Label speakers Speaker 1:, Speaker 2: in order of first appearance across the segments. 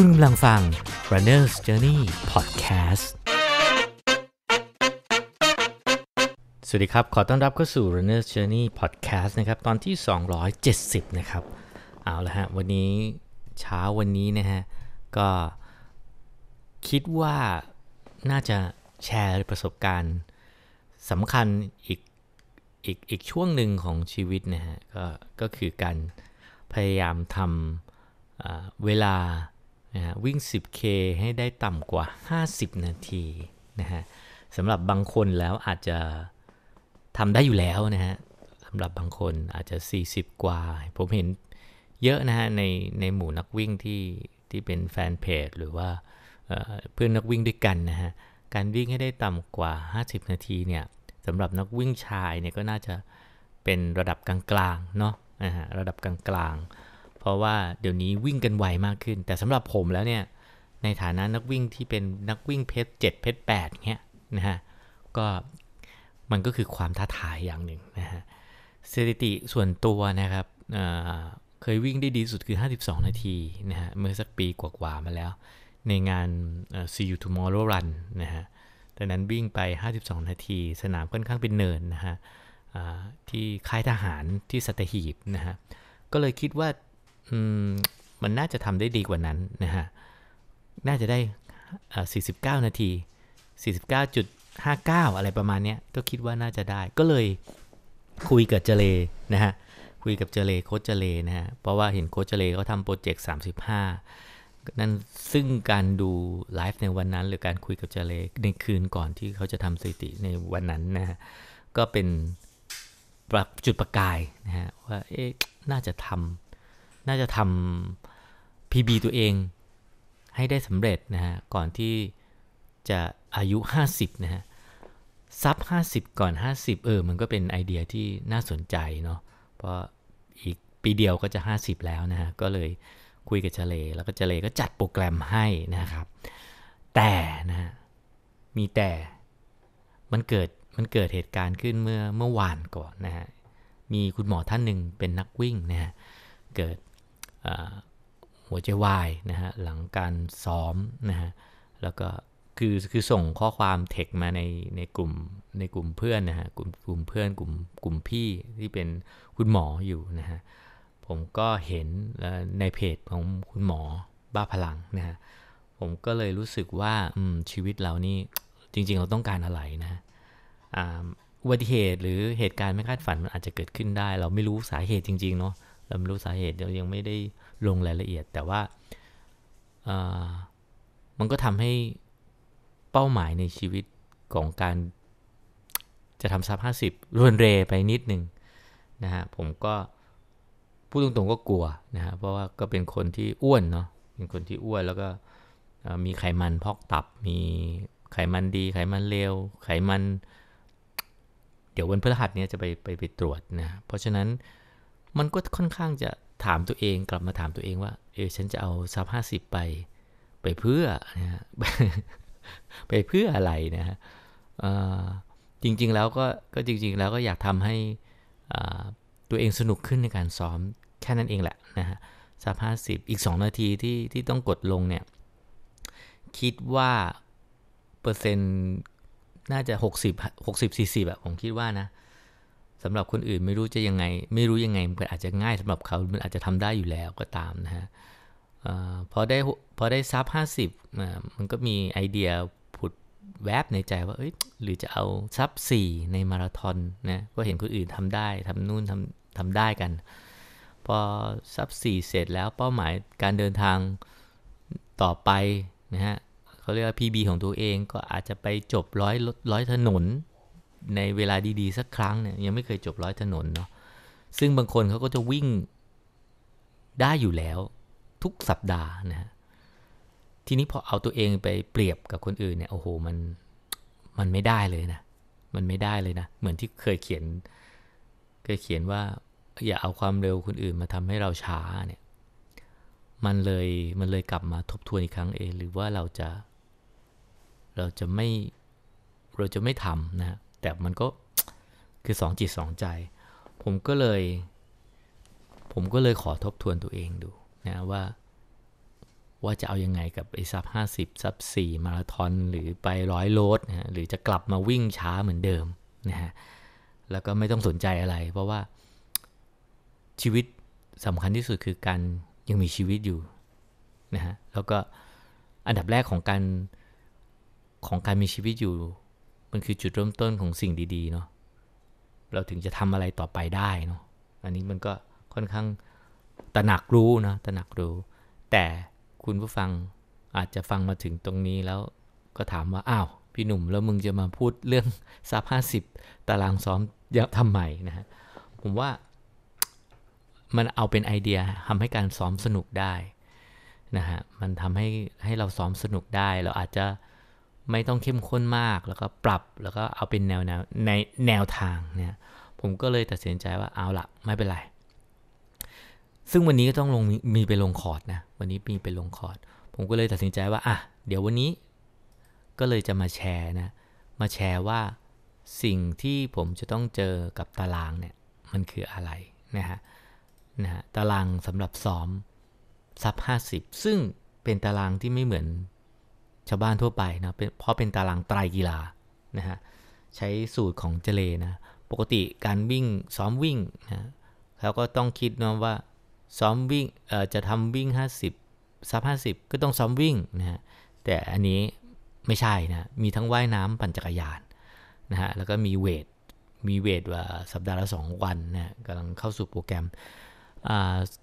Speaker 1: คุณกำลังฟัง Runner's Journey Podcast สวัสดีครับ ขอต้อนรับเข้าสู่ Runner's Journey Podcast นะครับ ตอนที่ 270 นะครับ เอาละฮะ วันนี้เช้าวันนี้นะฮะ ก็คิดว่าน่าจะแชร์ประสบการณ์สำคัญอีก อีกอีกช่วงหนึ่งของชีวิตนะฮะ ก็ก็คือการพยายามทำเวลานะฮะวิ่ง 10K ให้ได้ต่ำกว่า 50 นาทีนะฮะสำหรับบางคนแล้วอาจจะทำได้อยู่แล้วนะฮะสำหรับบางคนอาจจะ 40 กว่า ผมเห็นเยอะนะฮะในในหมู่นักวิ่งที่ที่เป็นแฟนเพจหรือว่าเพื่อนนักวิ่งด้วยกันนะฮะ การวิ่งให้ได้ต่ำกว่า 50 นาทีเนี่ยสำหรับนักวิ่งชายเนี่ยก็น่าจะเป็นระดับกลางๆเนาะนะฮะ ระดับกลางๆเพราะว่าเดี๋ยวนี้วิ่งกันไวมากขึ้น แต่สำหรับผมแล้วเนี่ย ในฐานะนักวิ่งที่เป็นนักวิ่งเพชรเจ็ดเพชรแปดเงี้ยนะฮะก็มันก็คือความท้าทายอย่างหนึ่งนะฮะสถิติส่วนตัวนะครับเคยวิ่งได้ดีสุดคือ 52 นาทีนะฮะเมื่อสักปีกว่าามาแล้วในงาน See You Tomorrow Run นะฮะตอนนั้นวิ่งไป 52 นาที สนามค่อนข้างเป็นเนินนะฮะที่ค่ายทหารที่สัตหีบนะฮะก็เลยคิดว่ามันน่าจะทำได้ดีกว่านั้นนะฮะ น่าจะได้ 49 นาที 49.59 อะไรประมาณนี้ก็คิดว่าน่าจะได้ ก็เลยคุยกับเจเลนะฮะ คุยกับเจเลโค้ชเจเลนะฮะ เพราะว่าเห็นโค้ชเจเลเขาทำโปรเจกต์ 35 นั่น ซึ่งการดูไลฟ์ในวันนั้นหรือการคุยกับเจเลในคืนก่อนที่เขาจะทำสถิติในวันนั้นนะฮะ ก็เป็นจุดประกายนะฮะว่า เอ๊ะ น่าจะทำน่าจะทำ PB ตัวเองให้ได้สำเร็จนะฮะ ก่อนที่ จะ อายุ 50 นะฮะ ซับ 50 ก่อน 50เออมันก็เป็นไอเดียที่น่าสนใจเนาะเพราะอีกปีเดียวก็จะ 50 แล้วนะฮะก็เลยคุยกับเจเล แล้วก็เจเลก็จัดโปรแกรมให้นะครับ แต่นะฮะ มีแต่มันเกิดมันเกิดเหตุการณ์ขึ้นเมื่อเมื่อวานก่อนนะฮะ มีคุณหมอท่านหนึ่งเป็นนักวิ่งนะฮะเกิดหัวใจวายนะฮะหลังการซ้อมนะฮะแล้วก็คือคือส่งข้อความเทคมาในในกลุ่มในกลุ่มเพื่อนนะฮะกลุ่มกลุ่มเพื่อนกลุ่มกลุ่มพี่ที่เป็นคุณหมออยู่นะฮะผมก็เห็นในเพจของคุณหมอบ้าพลังนะฮะผมก็เลยรู้สึกว่าอชีวิตเรานี่จริงๆเราต้องการอะไรนะอุบัติเหตุหรือเหตุการณ์ไม่คาดฝันมันอาจจะเกิดขึ้นได้เราไม่รู้สาเหตุจริงๆเนาะเราไม่รู้สาเหตุเรายังไม่ได้ลงรายละเอียดแต่ว่ามันก็ทำให้เป้าหมายในชีวิตของการจะทำซับห้าสิบรวนเรไปนิดหนึ่งนะฮะ ผมก็พูดตรงๆก็กลัวนะฮะ เพราะว่าก็เป็นคนที่อ้วนเนาะเป็นคนที่อ้วน แล้วก็มีไขมันพอกตับมีไขมันดีไขมันเลวไขมัน เดี๋ยววันพฤหัสเนี้ยจะไปไปไปตรวจนะเพราะฉะนั้นมันก็ค่อนข้างจะถามตัวเองกลับมาถามตัวเองว่าเออฉันจะเอาซับห้าสิบไป ไปเพื่อนะฮะไปเพื่ออะไรนะฮะจริง ๆแล้วก็ก็จริง ๆ แล้วก็อยากทำให้ตัวเองสนุกขึ้นในการซ้อมแค่นั้นเองแหละนะฮะซับห้าสิบอีก 2 นาทีที่ ที่ต้องกดลงเนี่ย คิดว่าเปอร์เซ็นต์น่าจะ 60 60 40อะผมคิดว่านะสำหรับคนอื่นไม่รู้จะยังไง ไม่รู้ยังไงมันอาจจะง่ายสำหรับเขา มันอาจจะทำได้อยู่แล้วก็ตามนะฮะพอได้พอได้ซับห้าสิบมันก็มีไอเดียผุดแวบในใจว่าเอ้ยหรือจะเอาซับสี่ในมาราธอนนะก็เห็นคนอื่นทำได้ทำนู่นทำทำได้กัน พอซับสี่เสร็จแล้วเป้าหมายการเดินทางต่อไปนะฮะเขาเรียกว่า PB ของตัวเองก็อาจจะไปจบร้อยร้อยถนนในเวลา ดี ๆสักครั้ง เนี่ย ยัง ไม่เคยจบร้อยถนนเนาะซึ่งบางคนเขาก็จะวิ่งได้อยู่แล้ว ทุกสัปดาห์นะฮะทีนี้พอเอาตัวเองไปเปรียบกับคนอื่น เนี่ยโอ้โหมันมันไม่ได้เลยนะมันไม่ได้เลยนะเหมือนที่เคยเขียน เคยเขียนว่า อย่า เอาความเร็วคนอื่นมาทำให้เราช้าเนี่ย มันเลยมันเลยกลับมาทบทวนอีกครั้งเองหรือว่าเราจะ เราจะไม่เราจะไม่ทำนะแต่มันก็คือสองจิตสองใจ ผมก็เลย ผมก็เลยขอทบทวนตัวเองดูนะว่าว่าจะเอาอยัางไงกับไอ้ซับห้าสิบซับสี่มาราธอนหรือไปร้อยโลดนะหรือจะกลับมาวิ่งช้าเหมือนเดิมนะฮะ แล้วก็ไม่ต้องสนใจอะไร เพราะว่าชีวิตสำคัญที่สุดคือการยังมีชีวิตอยู่นะฮะแล้วก็อันดับแรกของการของการมีชีวิตอยู่มันคือ จุดเริ่มต้นของสิ่งดี ๆเนาะเราถึงจะทำอะไรต่อไปได้เนาะ อันนี้มันก็ค่อนข้างตระหนักรู้นะตระหนักรู้ แต่คุณผู้ฟังอาจจะฟังมาถึงตรงนี้แล้วก็ถามว่า อ้าวพี่หนุ่มแล้วมึงจะมาพูดเรื่องซับห้าสิบตารางซ้อมยะทำไมนะฮะ ผมว่ามันเอาเป็นไอเดียทำให้การซ้อมสนุกได้นะฮะ มันทำให้ ให้เราซ้อมสนุกได้ เราอาจจะไม่ต้องเข้มข้นมากแล้ว ก็ ปรับแล้ว ก็ เอาเป็น แนวแนวในแนวทางเนี่ยผมก็เลยตัดสินใจว่าเอาละไม่เป็นไรซึ่งวันนี้ก็ต้อง ลง มีไปลง คอร์ดนะ วันนี้มีไปลง คอร์ดผมก็ เลย ตัดสินใจว่า อ่ะ เดี๋ยว วันนี้ก็เลยจะมาแชร์นะ มาแชร์ว่าสิ่งที่ผมจะต้องเจอกับตารางเนี่ยมันคืออะไรนะฮะนะฮะตารางสำหรับซ้อมซับ50 ซึ่งเป็นตารางที่ไม่เหมือนชาวบ้านทั่วไปนะเพราะเป็นตารางไตรกีฬานะฮะใช้สูตรของเจเลนะปกติการวิ่งซ้อมวิ่งนะเขาก็ต้องคิดนะว่าซ้อมวิ่งเอ่อจะทำวิ่ง 50ซับ50 ก็ต้องซ้อมวิ่งนะฮะแต่อันนี้ไม่ใช่นะมีทั้งว่ายน้ำปั่นจักรยานนะฮะแล้วก็มีเวทมีเวทว่าสัปดาห์ละ2วันนะกำลังเข้าสู่โปรแกรม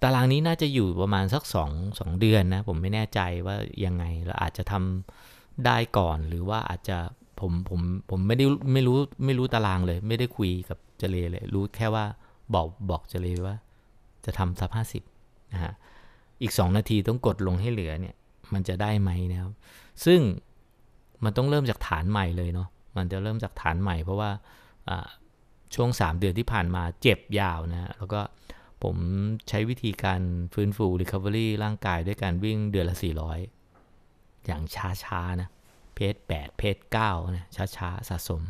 Speaker 1: ตารางนี้น่าจะอยู่ประมาณสัก2 2เดือนนะผมไม่แน่ใจว่ายังไงเราอาจจะทำได้ก่อนหรือว่าอาจจะผมผมผมไม่ได้ไม่รู้ไม่รู้ตารางเลย ไม่ได้คุยกับเจเลเลยรู้แค่ว่าบอกบอกเจเลว่าจะทำสักห้าสิบนะฮะอีก 2 นาทีต้องกดลงให้เหลือเนี่ยมันจะได้ไหมนะครับซึ่งมันต้องเริ่มจากฐานใหม่เลยเนาะมันจะเริ่มจากฐานใหม่ เพราะว่าช่วง3เดือนที่ผ่านมาเจ็บยาวนะแล้วก็ผมใช้วิธีการฟื้นฟู Recovery ร่างกายด้วยการวิ่งเดือนละ 400 อย่างช้าๆนะ เพจ8เพจ9นะช้าๆสะสม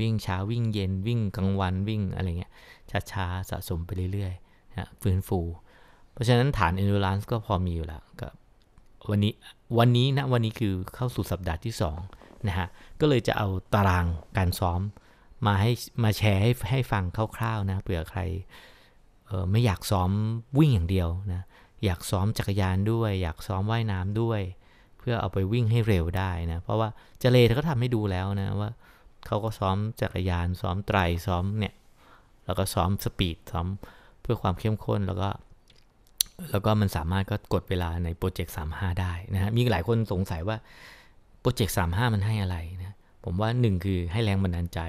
Speaker 1: วิ่งเช้าวิ่งเย็นวิ่งกลางวันวิ่งอะไรเงี้ย ช้าๆสะสมไปเรื่อยๆนะฟื้นฟู เพราะฉะนั้นฐาน endurance ก็พอมีอยู่แล้วกบวันนี้ วันนี้นะ วันนี้คือเข้าสู่สัปดาห์ที่ 2 นะฮะ ก็เลยจะเอาตารางการซ้อมมาให้มาแชร์ให้ให้ฟังคร่าวๆนะเผื่อใครไม่อยากซ้อมวิ่งอย่างเดียวนะ อยากซ้อมจักรยานด้วยอยากซ้อมว่ายน้ำด้วย เพื่อเอาไปวิ่งให้เร็วได้นะ เพราะว่าเจเลเขาทำาให้ดูแล้วนะว่าเขาก็ซ้อมจักรยาน ซ้อมไตรซ้อมเนี่ยแล้วก็ซ้อมสปีดซ้อมเพื่อความเข้มข้นแล้วก็แล้วก็มันสามารถก็กดเวลาในโปรเจกต์สามห้าได้นะฮะมีหลายคนสงสัยว่าโปรเจกต์สามห้ามันให้อะไรนะผมว่าหนึ่งคือให้แรงบันดาลใจ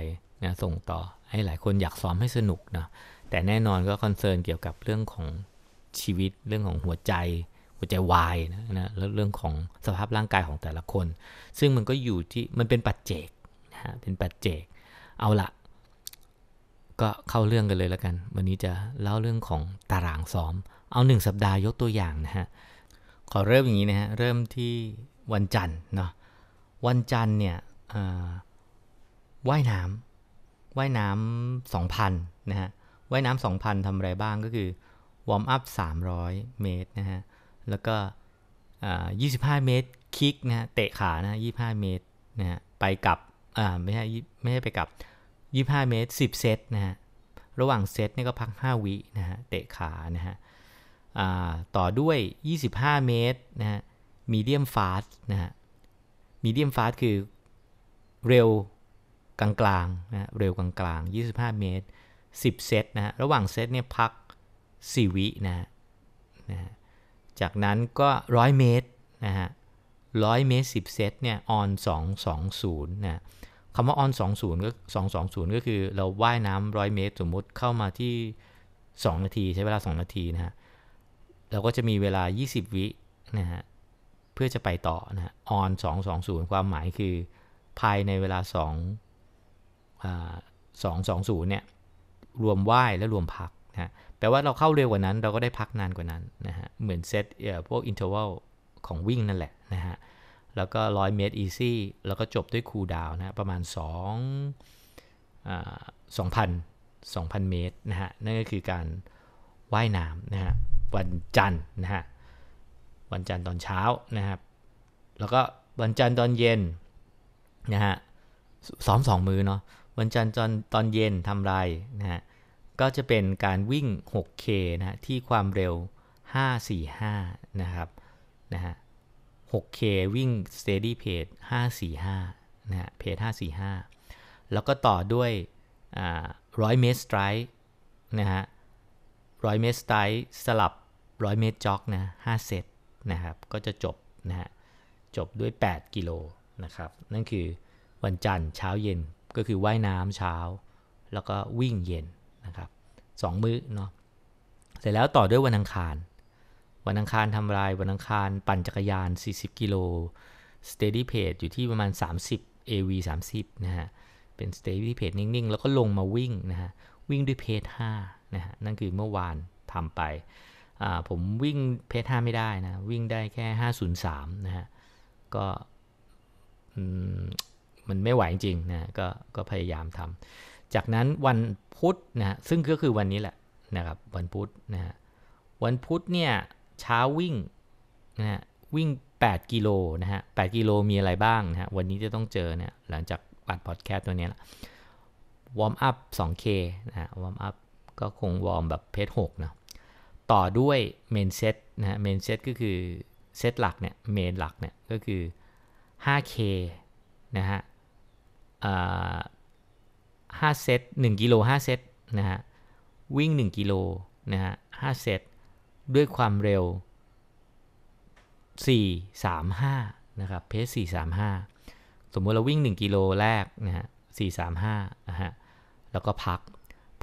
Speaker 1: นะส่งต่อให้หลายคนอยากซ้อมให้สนุกนะแต่แน่นอนก็คอนเซิร์นเกี่ยวกับเรื่องของชีวิตเรื่องของหัวใจหัวใจวายนะนะแล้ว เรื่องของสภาพร่างกายของแต่ละคน ซึ่งมันก็อยู่ที่มันเป็นปัจเจกนะฮะเป็นปัจเจก เอาละก็เข้าเรื่องกันเลยแล้วกัน วันนี้จะเล่าเรื่องของตารางซ้อมเอา1สัปดาห์ยกตัวอย่างนะฮะขอเริ่มอย่างนี้นะฮะเริ่มที่วันจันทร์เนาะวันจันทร์เนี่ยว่ายน้ำว่ายน้ำสองพันนะฮะว่ายน้ำสองพันทำอะไรบ้างก็คือ วอร์มอัพ 300 เมตรนะฮะ แล้วก็25 เมตรคิกนะฮะเตะขานะ 25 เมตรนะฮะไปกลับอ่าไม่ใช่ไม่ใช่ไปกลับ 25 เมตร10เซตนะฮะ ระหว่างเซตนี่ก็พัก 5 วินะฮะเตะขานะฮะต่อด้วย 25 เมตร นะฮะมีเดียมฟาสนะฮะมีเดียมฟาสคือเร็วกลางๆนะเร็วกลางๆ 25 เมตร10เซตนะฮะระหว่างเซตเนี่ยพัก 4 วินะฮะนะจากนั้นก็ 100 เมตรนะฮะร้อยเมตรสิบเซตเนี่ยออนสองสองศูนย์นะคำว่า ออนสองศูนย์ก็สองสองศูนย์ก็คือ เราว่ายน้ำร้อยเมตร สมมุติเข้ามาที่สองนาที ใช้เวลาสองนาทีนะฮะ เราก็จะมีเวลา 20 วินะฮะ เพื่อจะไปต่อนะฮะออนสองสองศูนย์ความหมายคือภายในเวลาสองสองสองศูนย์เนี่ยรวมไหว้และรวมพักนะแปลว่าเราเข้าเร็วกว่านั้นเราก็ได้พักนานกว่านั้นนะฮะเหมือนเซตเออ่พวกอินเทอร์วัลของวิ่งนั่นแหละนะฮะแล้วก็ร้อยเมตร อีซี่ แล้วก็จบด้วยคูดาวนะประมาณ2 2,000 2,000 เมตรนะฮะนั่นก็คือการว่ายน้ำนะฮะวันจันทร์นะฮะวันจันทร์ตอนเช้านะครับแล้วก็วันจันทร์ตอนเย็นนะฮะซ้อมสองมือเนาะวันจันทร์ตอนเย็นทำไรนะฮะ ก็จะเป็นการวิ่ง 6K นะที่ความเร็ว 545 นะครับนะฮะ 6K วิ่ง steady pace 545นะฮะ pace 545 แล้วก็ต่อด้วยร้อยเมตรสไตร์นะฮะร้อยเมตรสไตร์สลับร้อยเมตรจ็อกนะ5เซตนะครับ ก็จะจบนะฮะจบด้วย 8 กิโล นะครับ นั่นคือวันจันทร์เช้าเย็นก็คือว่ายน้ำเช้าแล้วก็วิ่งเย็นนะครับสองมื้อเนาะเสร็จแล้วต่อด้วยวันอังคาร วันอังคารทำลายวันอังคารปั่นจักรยาน 40 กิโล steady pace อยู่ที่ประมาณ 30 AV 30 นะฮะเป็น steady pace นิ่งๆ แล้วก็ลงมาวิ่งนะฮะวิ่งด้วยเพจ5นะฮะ นั่นคือเมื่อวานทำไปผมวิ่งเพจ5ไม่ได้นะวิ่งได้แค่503นะฮะก็มันไม่ไหวจริงนะ ก็ก็พยายามทำ จากนั้นวันพุธนะซึ่งก็คือวันนี้แหละนะครับวันพุธนะฮะ วันพุธเนี่ยเช้าวิ่งนะฮะวิ่ง 8 กิโล นะฮะแกิโล มีอะไรบ้างนะฮะวันนี้จะต้องเจอเนี่ยหลังจากปัดพอดแคสต์ตัวนี้ละวอร์มอัพ 2K นะฮะ วอร์มอัพก็คงวอร์มแบบเพจ6นะต่อด้วยเมนเซตนะฮะ เมนเซตก็คือ เซตหลักเนี่ยเมนหลักเนี่ยก็คือ 5K นะฮะห้าเซตหนึ่งกิโล5เซตนะฮะวิ่งหนึ่งกิโล นะฮะห้าเซตด้วยความเร็วสี่สามห้านะครับ เพสสี่สามห้าสมมติเราวิ่งหนึ่งกิโลแรก นะฮะ สี่สามห้านะฮะ แล้วก็พัก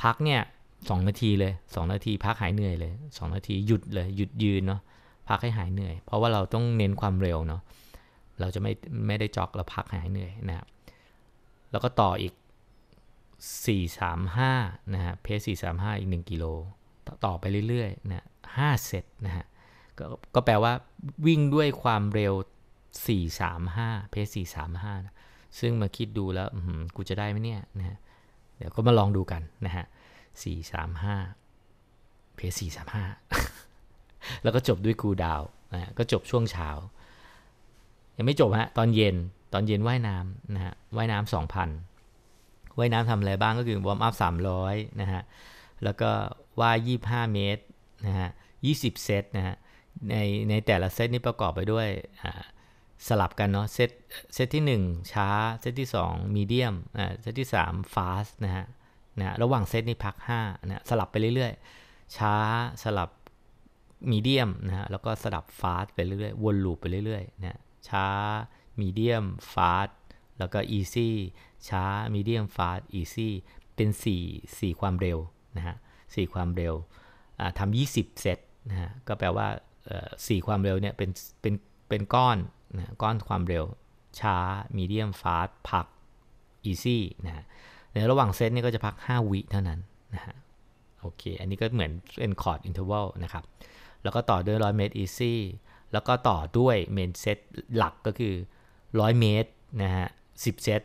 Speaker 1: พักเนี่ยสองนาที เลยสองนาที พักหายเหนื่อยเลยสองนาที หยุดเลย หยุดยืนเนาะ พักให้หายเหนื่อย เพราะว่าเราต้องเน้นความเร็วเนาะ เราจะไม่ ไม่ได้จ็อกเราพักหายเหนื่อยนะครับแล้วก็ต่ออีก 435 นะฮะเพส435 อีก 1 กิโล ต่อไปเรื่อยๆ นะห้าเซตนะฮะกก็แปลว่าวิ่งด้วยความเร็ว 435เพส435นะซึ่งมาคิดดูแล้วกูจะได้ไหมเนี่ยนะฮะเดี๋ยวก็มาลองดูกันนะฮะ435เพส435 แล้วก็จบด้วยกูดาวนะก็จบช่วงเช้ายังไม่จบฮะตอนเย็นตอนเย็นว่ายน้ำนะฮะว่ายน้ำสองพันว่ายน้ำทำอะไรบ้างก็คือวอร์มอัพสามร้อยนะฮะแล้วก็ว่ายยี่ห้าเมตรนะฮะยี่สิบเซตนะฮะในในแต่ละเซตนี้ประกอบไปด้วย สลับกันเนาะเซตเซตที่ 1 ช้าเซตที่ 2 มีเดียมอ่าเซตที่3าสต์นะฮะนะระหว่างเซตนี้พัก5นะสลับไปเรื่อยๆช้าสลับมีเดียมนะฮะแล้วก็สลับฟาสต์ไปเรื่อยๆวนลูปไปเรื่อยๆนะช้า medium fast แล้วก็ easy ช้า medium fast easy เป็น4 4ความเร็วนะฮะ่ความเร็ว ทำยี่สิบเซตนะฮะ ก็แปลว่า 4 ความเร็วเนี่ยเป็นเป็นเป็นก้อนนะก้อนความเร็ว ช้า medium fast พัก easy นะฮะในระหว่างเซตนี่ก็จะพัก 5 วิเท่านั้นนะฮะ โอเค อันนี้ก็เหมือนเป็นคอร์ดอินเทอร์วัลนะครับ แล้วก็ต่อด้วย100 เมตร easy แล้วก็ต่อด้วยเมนเซตหลักก็คือ 100 เมตรนะฮะ 10 เซต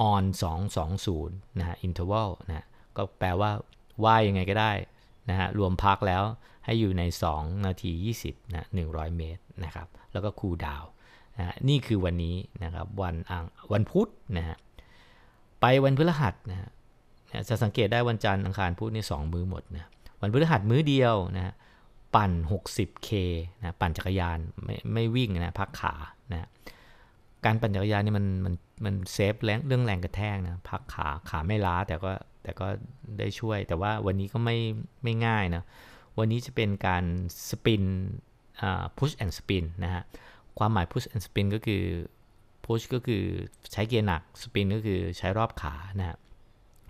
Speaker 1: อสอ220นะฮะอิเทอร์วัลนะะก็แปลว่าว่ายยังไงก็ได้ นะฮะ รวมพักแล้วให้อยู่ใน 2 นาที 20 นะ100 เมตรนะครับ แล้วก็คูลดาวนะนี่คือวันนี้นะครับ วันอังวันพุธนะฮะ ไปวันพฤหัสนะฮะ จะสังเกตได้วันจันทร์อังคารพุธนี่สองมื้อหมดนะวันพฤหัสมื้อเดียวนะฮะปั่น 60K นะปั่นจักรยานไม่ไม่วิ่งนะพักขานะการปั่นจักรยานนี่มันมัน มันเซฟแรงเรื่องแรงกระแทกนะพักขาขาไม่ล้าแต่ก็แต่ก็ได้ช่วย แต่ว่าวันนี้ก็ไม่ไม่ง่ายนะวันนี้จะเป็นการสปินอ่พุชแอนด์สปินนะฮะความหมายพุชแอนด์สปินก็คือพุชก็คือใช้เกียร์หนักสปินก็คือใช้รอบขานะ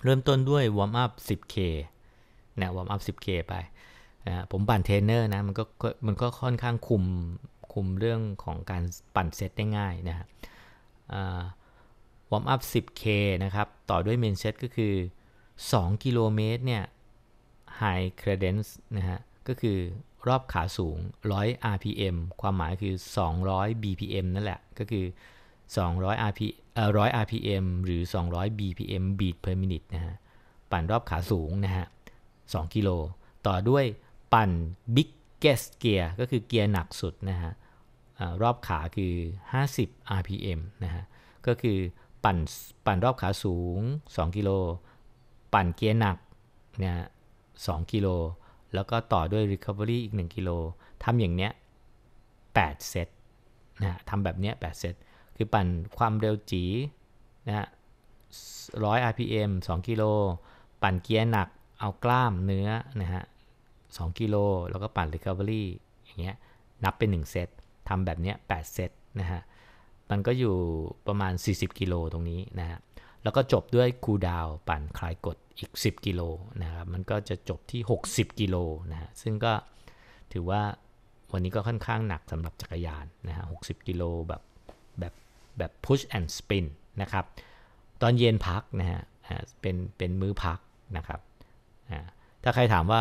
Speaker 1: เริ่มต้นด้วยวอร์มอัพ 10K นะวอร์มอัพ 10K ไปนะผมปั่นเทรนเนอร์นะ มันก็มันก็ค่อนข้างคุมคุมเรื่องของการปั่นเซตได้ง่ายนะฮะวอร์มอัพ 10K นะครับ ต่อด้วยเมนเซตก็คือ 2 กิโลเมตรเนี่ย ไฮเครเดนส์นะฮะ ก็คือรอบขาสูง 100 RPM ความหมายคือ 200 BPM นั่นแหละ ก็คือ 200 RP เอ่อ100 RPM หรือ 200 BPM beat per minute นะฮะ ปั่นรอบขาสูงนะฮะ 2 กิโล ต่อด้วยปั่น biggest gear ก็คือเกียร์หนักสุดนะฮะรอบขาคือ 50 rpm นะฮะก็คือปั่นปั่นรอบขาสูง 2กิโลปั่นเกียร์หนักเนี่ยสกิโลแล้วก็ต่อด้วย recovery อีก 1กิโลทำอย่างเนี้ย 8 เซตนะฮะทำแบบเนี้ย 8 เซตคือปั่นความเร็วจีนะฮะ100 rpm 2กิโลปั่นเกียร์หนักเอากล้ามเนื้อนะฮะ2กิโลแล้วก็ปั่น Recovery อย่างเงี้ยนับเป็น 1 เซตทำแบบเนี้ย8เซตนะฮะมันก็อยู่ประมาณ 40 กิโลตรงนี้นะฮะแล้วก็จบด้วยคูดาวปั่นคลายกดอีก 10 กิโลนะครับมันก็จะจบที่ 60กิโลนะฮะซึ่งก็ถือว่าวันนี้ก็ค่อนข้างหนักสำหรับจักรยานนะฮะ60กิโลแบบแบบแบบ push and spin นะครับ ตอนเย็นพักนะฮะเป็นเป็นมื้อพักนะครับถ้าใครถามว่า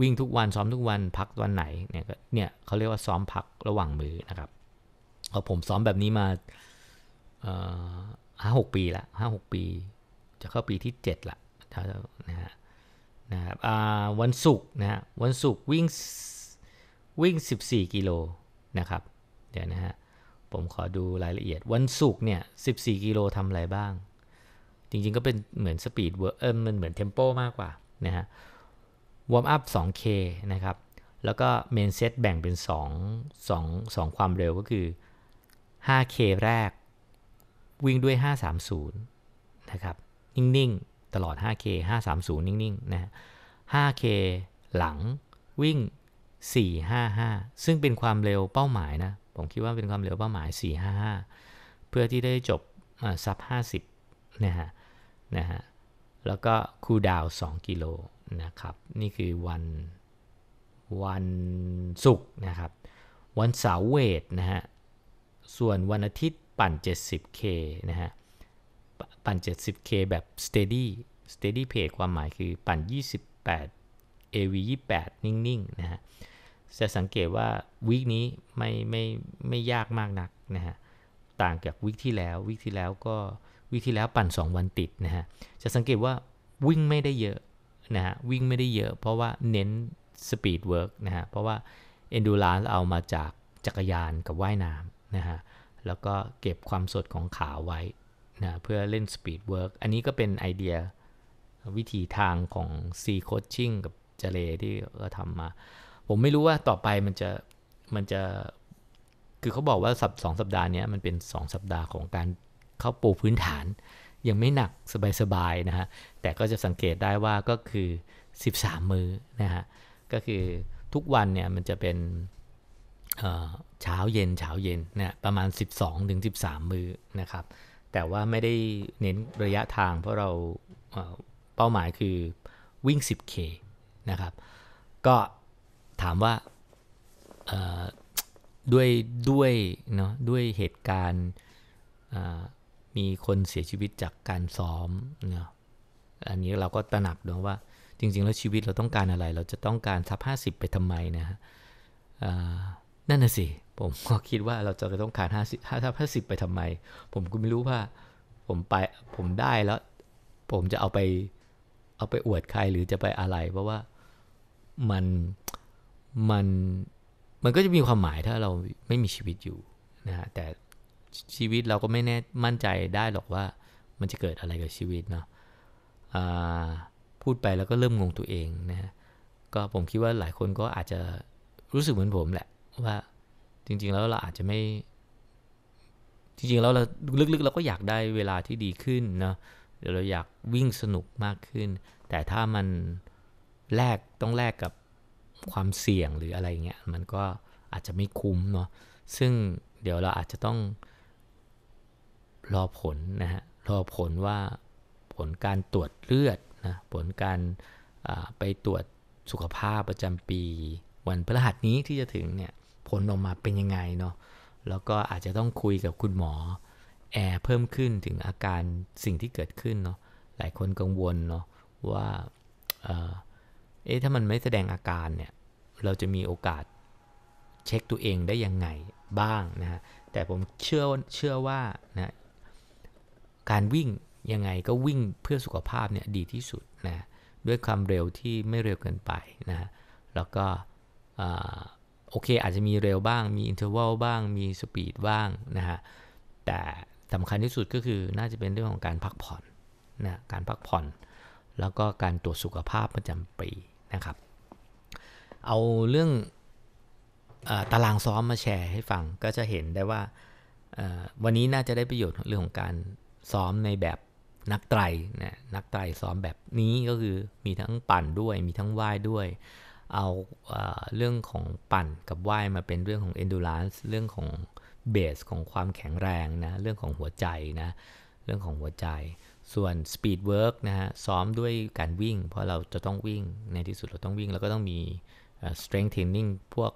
Speaker 1: วิ่งทุกวันซ้อมทุกวันพักวันไหนเนี่ยเนี่ยเขาเรียกว่าซ้อมพักระหว่างมือนะครับพอผมซ้อมแบบนี้มาห้าหกปีละห้าหกปี จะเข้าปีที่เจ็ดละนะฮะนะครับวันศุกร์นะฮะ วันศุกร์วิ่งวิ่ง 14 กิโลนะครับเดี๋ยวนะฮะผมขอดูรายละเอียดวันศุกร์เนี่ย 14 กิโลทำอะไรบ้าง จริงๆก็เป็นเหมือนสปีดเวอร์เออมันเหมือนเทมโปมากกว่านะฮะวอร์มอัพ 2K นะครับ แล้วก็เมนเซตแบ่งเป็น2 2 2ความเร็วก็คือ 5K แรกวิ่งด้วย 530 นะครับ นิ่งๆตลอด 5K 530 นิ่ง ๆนะ 5K หลังวิ่ง 455 ซึ่งเป็นความเร็วเป้าหมายนะ ผมคิดว่าเป็นความเร็วเป้าหมาย 455 เพื่อที่ได้จบซับ 50นะฮะ นะฮะ แล้วก็คูดาว2กิโลนะครับนี่คือวันวันศุกร์นะครับวันเสาร์เวทนะฮะส่วนวันอาทิตย์ปั่น 70K นะฮะปั่น 70K แบบ steady steady p a c ความหมายคือปั่น 28 AV 28นิ่งๆนะฮะจะสังเกตว่าวีคนี้ไม่ไม่ไม่ยากมากนักนะฮะต่างจากวีคที่แล้ววีคที่แล้วก็วีคที่แล้วปั่น 2 วันติดนะฮะจะสังเกตว่าวิ่งไม่ได้เยอะนะฮะวิ่งไม่ได้เยอะเพราะว่าเน้นสปีดเวิร์กนะฮะ เพราะว่า endurance เอามาจากจักรยานกับว่ายน้ำนะฮะแล้วก็เก็บความสดของขาไว้นะเพื่อเล่นสปีดเวิร์กอันนี้ก็เป็นไอเดียวิธีทางของ C Coaching กับเจเลที่เราทำมา ผมไม่รู้ว่าต่อไปมันจะ มันจะ คือเขาบอกว่าสัปสองสัปดาห์นี้มันเป็น 2 สัปดาห์ของการเข้าปูพื้นฐานยังไม่หนักสบาย ๆ นะฮะ แต่ก็จะสังเกตได้ว่าก็คือ 13 มื้อนะฮะ ก็คือทุกวันเนี่ยมันจะเป็นเช้าเย็นเช้าเย็นนะประมาณ 12ถึง13 มื้อนะครับ แต่ว่าไม่ได้เน้นระยะทางเพราะเราเป้าหมายคือวิ่ง 10K นะครับ ก็ถามว่าด้วยด้วย เนาะด้วยเหตุการณ์มีคนเสียชีวิตจากการซ้อมเนาะอันนี้เราก็ตระหนักด้ว่า จริง ๆแล้วชีวิตเราต้องการอะไร เราจะต้องการทับห้าสิบไปทำไมนะฮะนั่นน่ะสิ ผมก็คิดว่าเราจะต้องการห้าสิบ้าทับห้าสิบไปทำไม ผมก็ไม่รู้ว่าผมไป ผมได้แล้ว ผมจะเอาไปเอาไปอวดใครหรือจะไปอะไร เพราะว่ามันมันมันก็จะมีความหมายถ้าเราไม่มีชีวิตอยู่นะฮะแต่ชีวิตเราก็ไม่แน่มั่นใจได้หรอกว่า มันจะเกิดอะไรกับชีวิตเนาะพูดไปแล้วก็เริ่มงงตัวเองนะก็ผมคิดว่าหลายคนก็อาจจะรู้สึกเหมือนผมแหละ ว่าจริง ๆ แล้วเราอาจจะไม่ จริงๆแล้วเราลึกๆเราก็อยากได้เวลาที่ดีขึ้นเนาะเดี๋ยวเราอยากวิ่งสนุกมากขึ้น แต่ถ้ามันแลกต้องแลกกับความเสี่ยงหรืออะไรเงี้ยมันก็อาจจะไม่คุ้มเนาะซึ่งเดี๋ยวเราอาจจะต้องรอผลนะฮะรอผลว่าผลการตรวจเลือดนะผลการไปตรวจสุขภาพประจำปี วันพฤหัสนี้ที่จะถึงเนี่ยผลออกมาเป็นยังไงเนาะแล้วก็อาจจะต้องคุยกับคุณหมอ แอร์เพิ่มขึ้นถึงอาการสิ่งที่เกิดขึ้นเนาะหลายคนกังวลเนาะว่าเออเอ๊ะถ้ามันไม่แสดงอาการเนี่ยเราจะมีโอกาสเช็คตัวเองได้ยังไงบ้างนะฮะแต่ผมเชื่อเชื่อว่านะการวิ่งยังไงก็วิ่งเพื่อสุขภาพเนี่ยดีที่สุดนะด้วยความเร็วที่ไม่เร็วเกินไปนะแล้วก็โอเคอาจจะมีเร็วบ้างมีอินเทอร์วัลบ้างมีสปีดบ้างนะฮะแต่สำคัญที่สุดก็คือน่าจะเป็นเรื่องของการพักผ่อนนะการพักผ่อนแล้วก็การตรวจสุขภาพประจำปีนะครับ เอาเรื่องอตารางซ้อมมาแชร์ให้ฟังก็จะเห็นได้ว่าวันนี้น่าจะได้ประโยชน์เรื่องของการซ้อม ในแบบนักไตรนะนักไตรซ้อมแบบนี้ก็คือมีทั้งปั่นด้วย มีทั้งว่ายด้วย เอาเาเรื่องของปั่นกับว่ายมาเป็นเรื่องของ endurance เรื่องของเบสของความแข็งแรงนะ เรื่องของหัวใจนะ เรื่องของหัวใจ ส่วน speed work นะฮะ ซ้อมด้วยการวิ่ง เพราะเราจะต้องวิ่ง ในที่สุดเราต้องวิ่ง แล้วก็ต้องมี strength training พวก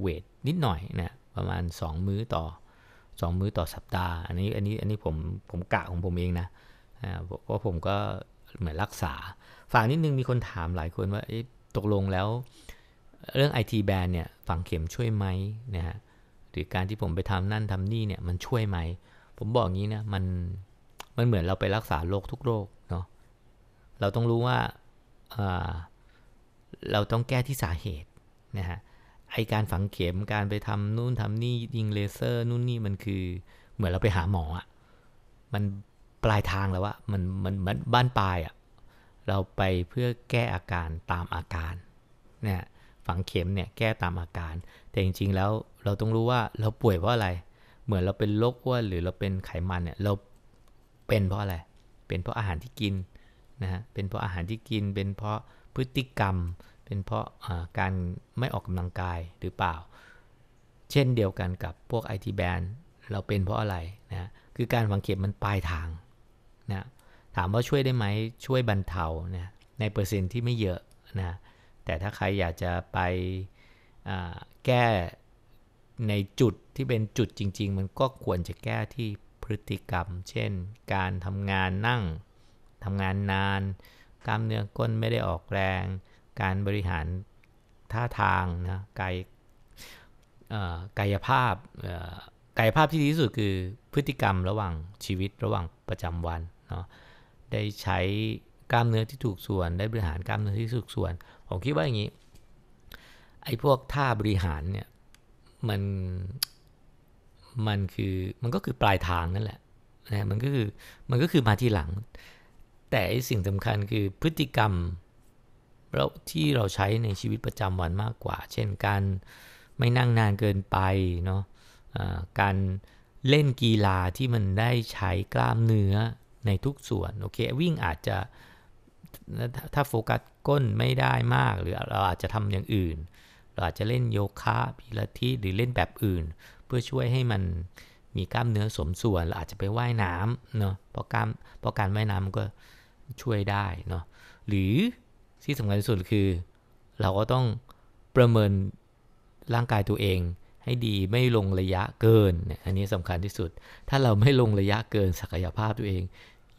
Speaker 1: เวทนิดหน่อยนะประมาณ 2 มื้อต่อสองมื้อต่อสัปดาห์ อันนี้อันนี้อันนี้ผมผมกะของผมเองนะเพราะผมก็เหมือนรักษา ฝากนิดนึงมีคนถามหลายคนว่าตกลงแล้ว เรื่อง IT แบนเนี่ยฝังเข็มช่วยไหมนะฮะหรือการที่ผมไปทำนั่นทำนี่เนี่ยมันช่วยไหมผมบอกงี้นะมันมันเหมือนเราไปรักษาโรคทุกโรคเนาะเราต้องรู้ว่าเราต้องแก้ที่สาเหตุนะฮะไอการฝังเข็มการไปทำนู่นทำนี่ยิงเลเซอร์นู่นนี่มันคือ เหมือนเราไปหาหมออะมันปลายทางแล้วอะมันมันมันบ้านปลายอะเราไปเพื่อแก้อาการตามอาการเนี่ยฝังเข็มเนี่ยแก้ตามอาการ แต่จริง ๆแล้วเราต้องรู้ว่าเราป่วยเพราะอะไร เหมือนเราเป็นโรคว่าหรือเราเป็นไขมันเนี่ยเราเป็นเพราะอะไรเป็นเพราะอาหารที่กินนะฮะเป็นเพราะอาหารที่กินเป็นเพราะพฤติกรรมเป็นเพราะาการไม่ออกกำลังกายหรือเปล่า เช่นเดียวกันกับพวก IT b a n แเราเป็นเพราะอะไรนะคือการฝังเข็มมันปลายทางนะถามว่าช่วยได้ไหมช่วยบรรเทานะในเปอร์เซ็นที่ไม่เยอะนะแต่ถ้าใครอยากจะไปแก้ในจุดที่เป็นจุดจริง ๆ มันก็ควรจะแก้ที่พฤติกรรม เช่นการทำงานนั่งทำงานนาน กล้ามเนื้อก้นไม่ได้ออกแรงการบริหารท่าทางนะกายกายภาพกายภาพที่ดีที่สุดคือพฤติกรรมระหว่างชีวิตระหว่างประจำวันเนาะได้ใช้กล้ามเนื้อที่ถูกส่วน ได้บริหารกล้ามเนื้อที่ถูกส่วนผมคิดว่าอย่างนี้ไอ้พวกท่าบริหารเนี่ยมันมันคือมันก็คือปลายทางนั่นแหละนะมันก็คือมันก็คือมาที่หลัง แต่สิ่งสำคัญคือพฤติกรรมเราที่เราใช้ในชีวิตประจำวันมากกว่า เช่นการไม่นั่งนานเกินไปเนาะะการเล่นกีฬาที่มันได้ใช้กล้ามเนื้อในทุกส่วนโอเควิ่งอาจจะถ้าโฟกัสก้นไม่ได้มาก หรือเราอาจจะทำอย่างอื่น เราอาจจะเล่นโยคะพิลาทิสหรือเล่นแบบอื่น เพื่อช่วยให้มันมีกล้ามเนื้อสมส่วนเราอาจจะไปไว่ายน้ำเนาะเพราะการเพราะการว่ายน้ำมันก็ช่วยได้เนาะหรือที่สำคัญที่สุดคือเราก็ต้องประเมินร่างกายตัวเอง ให้ดีไม่ลงระยะเกินเนี่ยอันนี้สำคัญที่สุด ถ้าเราไม่ลงระยะเกินศักยภาพตัวเอง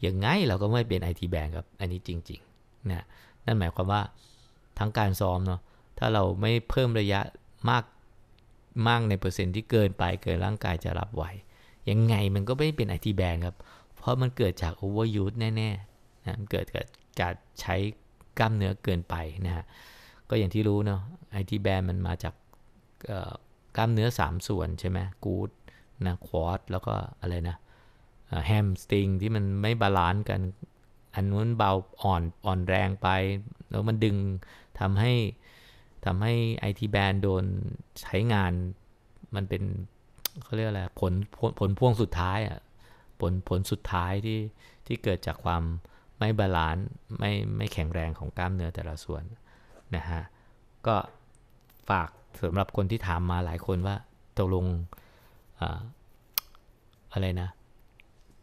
Speaker 1: อย่างไง เราก็ไม่เป็นไอทีแบงครับอันนี้จริงๆนะนั่นหมายความว่าทั้งการซ้อมเนาะถ้าเราไม่เพิ่มระยะมากมากในเปอร์เซ็นต์ที่เกินไป เกินร่างกายจะรับไหวยังไงมันก็ไม่เป็นไอทีแบงครับเพราะมันเกิดจากโอเวอร์ยูสแน่ๆนะเกิดจากการใช้กล้ามเนื้อเกินไปนะฮะ ก็อย่างที่รู้เนาะไอทีแบนมันมาจากกล้ามเนื้อ 3 ส่วนใช่ไหมกูดนะควอดแล้วก็อะไรนะแฮมสติงที่มันไม่บาลานซ์กัน อันนู้นเบาอ่อนอ่อนแรงไป แล้วมันดึงทำให้ทำให้ไอทีแบนโดนใช้งานมันเป็นเขาเรียกอะไรผลผลพ่วงสุดท้ายอ่ะผลผลสุดท้ายที่ที่เกิดจากความไม่บาลานซ์ไม่ไม่แข็งแรงของกล้ามเนื้อแต่ละส่วนนะฮะก็ฝากสำหรับคนที่ถามมาหลายคนว่าตกลงอะอะไรนะ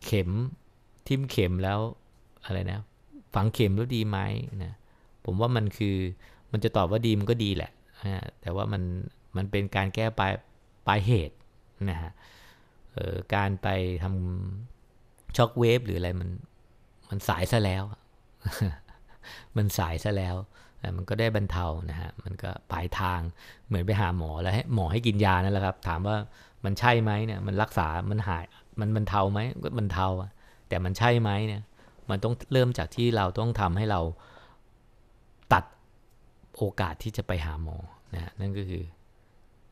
Speaker 1: เข็มทิ่มเข็มแล้วอะไรนะฝังเข็มแล้วดีไหมนะผมว่ามันคือมันจะตอบว่าดีมันก็ดีแหละนะแต่ว่ามันมันเป็นการแก้ปลายปลายเหตุนะฮะการไปทำช็อกเวฟหรืออะไรมันมันสายซะแล้ว มันสายซะแล้วมันก็ได้บรรเทานะฮะ มันก็ปลายทาง เหมือนไปหาหมอแล้วให้หมอให้กินยานั่นแหละครับ ถามว่ามันใช่ไหมเนี่ยมันรักษา มันหาย มันบรรเทาไหมก็บรรเทาแต่มันใช่ไหมเนี่ย มันต้องเริ่มจากที่เราต้องทำให้เราตัดโอกาสที่จะไปหาหมอนะนั่นก็คือ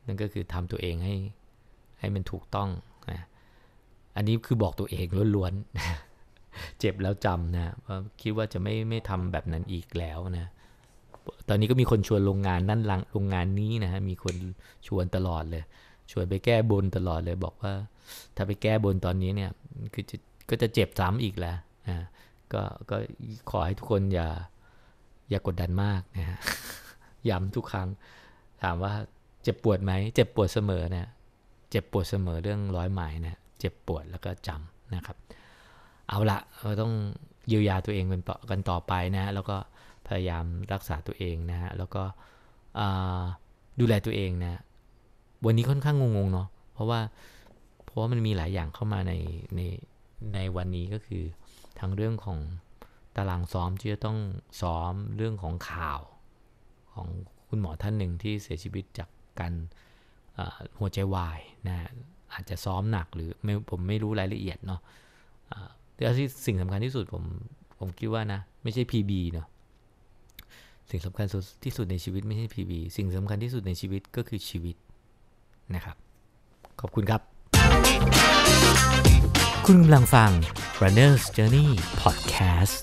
Speaker 1: นั่นก็คือทำตัวเองให้ ให้มันถูกต้องนะอันนี้คือบอกตัวเองล้วนๆเจ็บแล้วจำนะ คิดว่าจะไม่ไม่ทำแบบนั้นอีกแล้วนะตอนนี้ก็มีคนชวนโรงงานนั่นโรงงานนี้นะฮะมีคนชวนตลอดเลยชวนไปแก้บนตลอดเลยบอกว่าถ้าไปแก้บนตอนนี้เนี่ยคือจะก็จะเจ็บซ้ำอีกแล้วนะก็ก็ขอให้ทุกคนอย่าอย่ากดดันมากนะฮะย้ำทุกครั้ง ถามว่าเจ็บปวดไหมเจ็บปวดเสมอเนะเจ็บปวดเสมอเรื่องร้อยหมายนะเจ็บปวดแล้วก็จำนะครับเอาละเราต้องเยียวยาตัวเองเป็นกันต่อไปนะฮะแล้วก็พยายามรักษาตัวเองนะฮะแล้วก็ดูแลตัวเองนะ วันนี้ค่อนข้างงงๆเนาะเพราะว่าเพราะว่ามันมีหลายอย่างเข้ามาในในในวันนี้ก็คือ ทั้งเรื่องของตารางซ้อมที่จะต้องซ้อมเรื่องของข่าว ของคุณหมอท่านหนึ่งที่เสียชีวิตจากการหัวใจวายนะ อาจจะซ้อมหนักหรือไม่ผมไม่รู้รายละเอียดเนาะแต่ที่สิ่งสำคัญที่สุดผมผมคิดว่านะ ไม่ใช่ PB เนาะสิ่งสำคัญที่สุดในชีวิตไม่ใช่ PB สิ่งสำคัญที่สุดในชีวิตก็คือชีวิตนะครับ ขอบคุณครับ คุณกำลังฟัง Runner's Journey Podcast